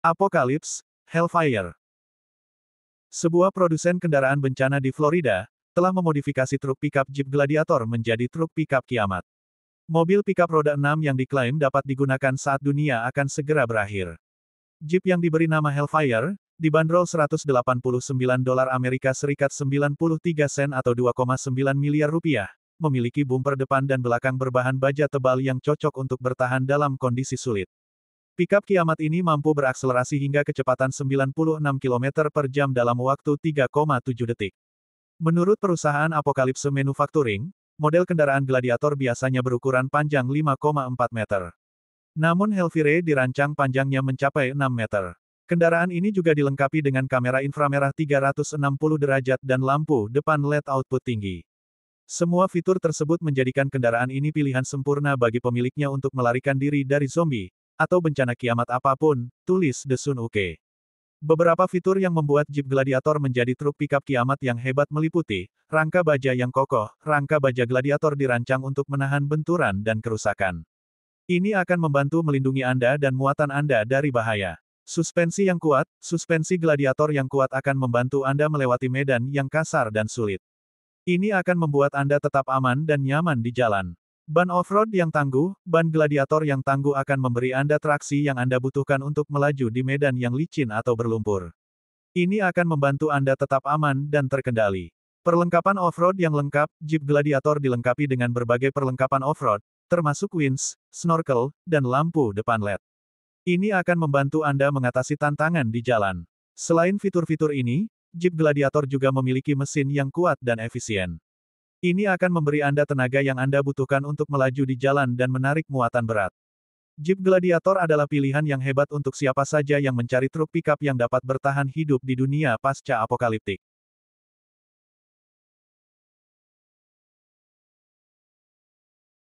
Apokalips, Hellfire. Sebuah produsen kendaraan bencana di Florida, telah memodifikasi truk pickup Jeep Gladiator menjadi truk pickup kiamat. Mobil pickup roda 6 yang diklaim dapat digunakan saat dunia akan segera berakhir. Jeep yang diberi nama Hellfire, dibanderol 189 dolar Amerika Serikat 93 sen atau 2,9 miliar rupiah, memiliki bumper depan dan belakang berbahan baja tebal yang cocok untuk bertahan dalam kondisi sulit. Pickup kiamat ini mampu berakselerasi hingga kecepatan 96 km per jam dalam waktu 3,7 detik. Menurut perusahaan Apocalypse Manufacturing, model kendaraan Gladiator biasanya berukuran panjang 5,4 meter. Namun Helvire dirancang panjangnya mencapai 6 meter. Kendaraan ini juga dilengkapi dengan kamera inframerah 360 derajat dan lampu depan LED output tinggi. Semua fitur tersebut menjadikan kendaraan ini pilihan sempurna bagi pemiliknya untuk melarikan diri dari zombie, atau bencana kiamat apapun, tulis The Sun Uke. Beberapa fitur yang membuat Jeep Gladiator menjadi truk pickup kiamat yang hebat meliputi, rangka baja yang kokoh, rangka baja Gladiator dirancang untuk menahan benturan dan kerusakan. Ini akan membantu melindungi Anda dan muatan Anda dari bahaya. Suspensi yang kuat, suspensi Gladiator yang kuat akan membantu Anda melewati medan yang kasar dan sulit. Ini akan membuat Anda tetap aman dan nyaman di jalan. Ban off-road yang tangguh, ban gladiator yang tangguh akan memberi Anda traksi yang Anda butuhkan untuk melaju di medan yang licin atau berlumpur. Ini akan membantu Anda tetap aman dan terkendali. Perlengkapan off-road yang lengkap, Jeep Gladiator dilengkapi dengan berbagai perlengkapan off-road, termasuk winch, snorkel, dan lampu depan LED. Ini akan membantu Anda mengatasi tantangan di jalan. Selain fitur-fitur ini, Jeep Gladiator juga memiliki mesin yang kuat dan efisien. Ini akan memberi Anda tenaga yang Anda butuhkan untuk melaju di jalan dan menarik muatan berat. Jeep Gladiator adalah pilihan yang hebat untuk siapa saja yang mencari truk pickup yang dapat bertahan hidup di dunia pasca apokaliptik.